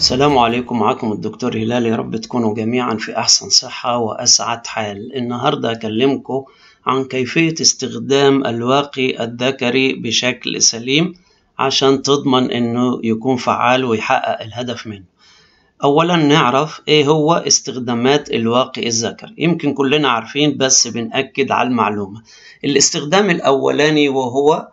السلام عليكم معاكم الدكتور هلال يا رب تكونوا جميعا في أحسن صحة وأسعد حال النهاردة أكلمكم عن كيفية استخدام الواقي الذكري بشكل سليم عشان تضمن أنه يكون فعال ويحقق الهدف منه أولا نعرف إيه هو استخدامات الواقي الذكري يمكن كلنا عارفين بس بنأكد على المعلومة الاستخدام الأولاني وهو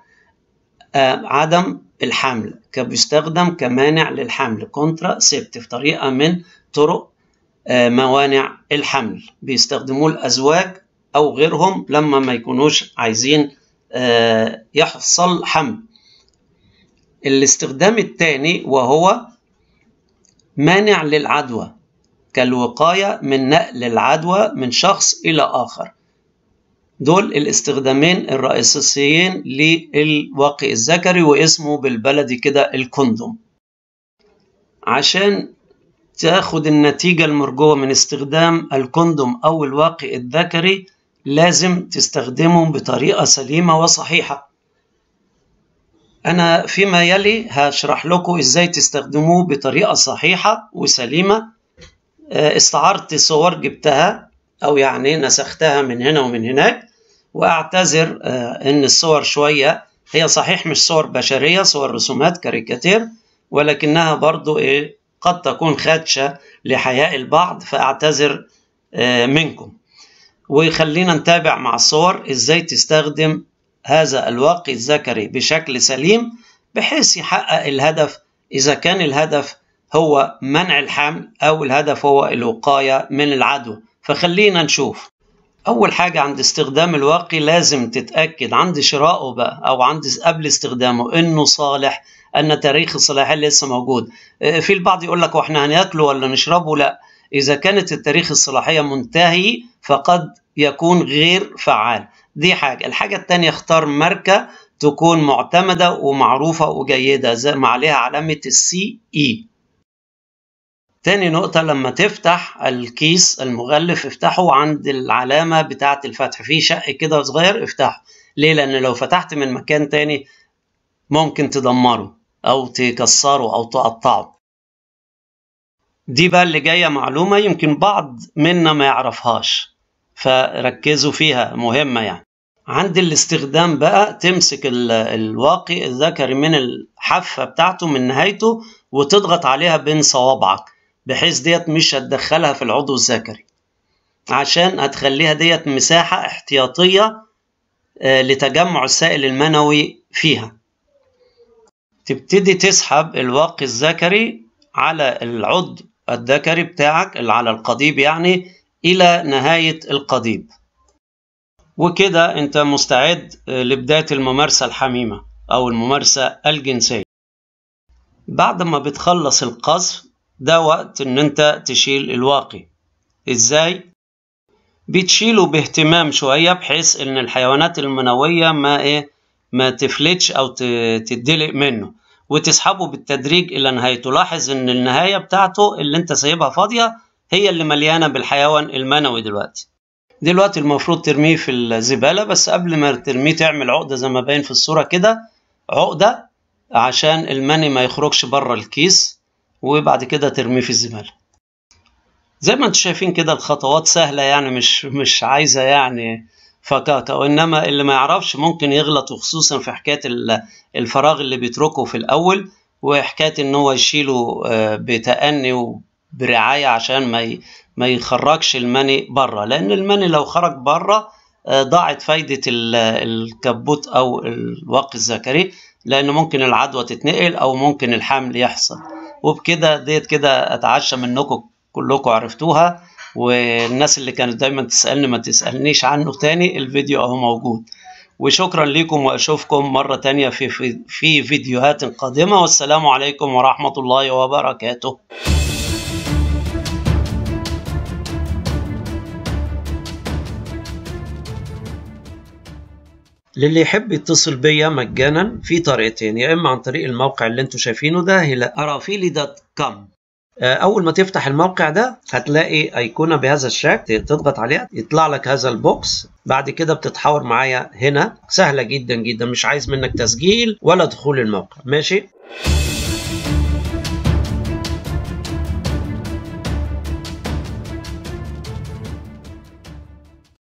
آه، عدم الحمل كبيستخدم كمانع للحمل كونترا سيبت في طريقة من طرق آه، موانع الحمل بيستخدموه الأزواج أو غيرهم لما ما يكونوش عايزين آه، يحصل حمل الاستخدام الثاني وهو مانع للعدوى كالوقاية من نقل العدوى من شخص إلى آخر دول الاستخدامين الرئيسيين للواقي الذكري واسمه بالبلدي كده الكوندوم عشان تاخد النتيجة المرجوة من استخدام الكوندوم أو الواقي الذكري لازم تستخدمهم بطريقة سليمة وصحيحة أنا فيما يلي هشرح لكم إزاي تستخدموه بطريقة صحيحة وسليمة آه، استعرت صور جبتها أو يعني نسختها من هنا ومن هناك وأعتذر آه، إن الصور شوية هي صحيح مش صور بشرية صور رسومات كاريكاتير ولكنها برضو إيه قد تكون خادشة لحياء البعض فأعتذر آه، منكم وخلينا نتابع مع الصور إزاي تستخدم هذا الواقي الذكري بشكل سليم بحيث يحقق الهدف إذا كان الهدف هو منع الحمل أو الهدف هو الوقاية من العدو فخلينا نشوف أول حاجة عند استخدام الواقي لازم تتأكد عند شرائه بقى أو عند قبل استخدامه إنه صالح أن تاريخ الصلاحية لسه موجود آه، في البعض يقول لك وإحنا هناكله ولا نشربه لا إذا كانت التاريخ الصلاحية منتهي فقد يكون غير فعال دي حاجة الحاجة التانية اختار ماركة تكون معتمدة ومعروفة وجيدة زي ما عليها علامة السي إي تاني نقطة لما تفتح الكيس المغلف افتحه عند العلامة بتاعة الفتح في شق كده صغير افتحه ليه لأن لو فتحت من مكان تاني ممكن تدمره أو تكسره أو تقطعه دي بقى اللي جاية معلومة يمكن بعض منا ما يعرفهاش فركزوا فيها مهمة يعني عند الاستخدام بقى تمسك الواقي الذكري من الحافة بتاعته من نهايته وتضغط عليها بين صوابعك بحيث ديت مش هتدخلها في العضو الذكري عشان هتخليها ديت مساحة احتياطية آه، لتجمع السائل المنوي فيها تبتدي تسحب الواقي الذكري على العضو الذكري بتاعك اللي على القضيب يعني إلى نهاية القضيب وكده أنت مستعد آه، لبداية الممارسة الحميمة أو الممارسة الجنسية بعد ما بتخلص القذف ده وقت ان انت تشيل الواقي ازاي بتشيله باهتمام شوية بحيث ان الحيوانات المنوية ما ايه ما تفلتش او تدلق منه وتسحبه بالتدريج الى نهايته لاحظ ان النهاية بتاعته اللي انت سايبها فاضية هي اللي مليانة بالحيوان المنوي دلوقتي دلوقتي المفروض ترميه في الزبالة بس قبل ما ترميه تعمل عقدة زي ما باين في الصورة كده عقدة عشان المني ما يخرجش بره الكيس وبعد كده ترميه في الزبالة زي ما انتم شايفين كده الخطوات سهلة يعني مش مش عايزة يعني فكاكه وإنما اللي ما يعرفش ممكن يغلط وخصوصا في حكاية الفراغ اللي بيتركه في الأول وحكاية إن هو يشيله آه، بتأني وبرعاية عشان ما ما يخرجش المني بره لأن المني لو خرج بره آه، ضاعت فايدة الكبوت أو الواقي الذكري لأن ممكن العدوى تتنقل أو ممكن الحمل يحصل وبكده ديت كده اتعشى منكم كلكم عرفتوها والناس اللي كانت دايما تسالني ما تسالنيش عنه تاني الفيديو اهو موجود وشكرا لكم واشوفكم مره تانية في في, في فيديوهات قادمه والسلام عليكم ورحمه الله وبركاته للي يحب يتصل بيا مجانا في طريقتين يا اما عن طريق الموقع اللي انتم شايفينه ده ارافيلي دوت كوم آه، اول ما تفتح الموقع ده هتلاقي ايقونه بهذا الشكل تضغط عليها يطلع لك هذا البوكس بعد كده بتتحاور معايا هنا سهله جدا جدا مش عايز منك تسجيل ولا دخول الموقع ماشي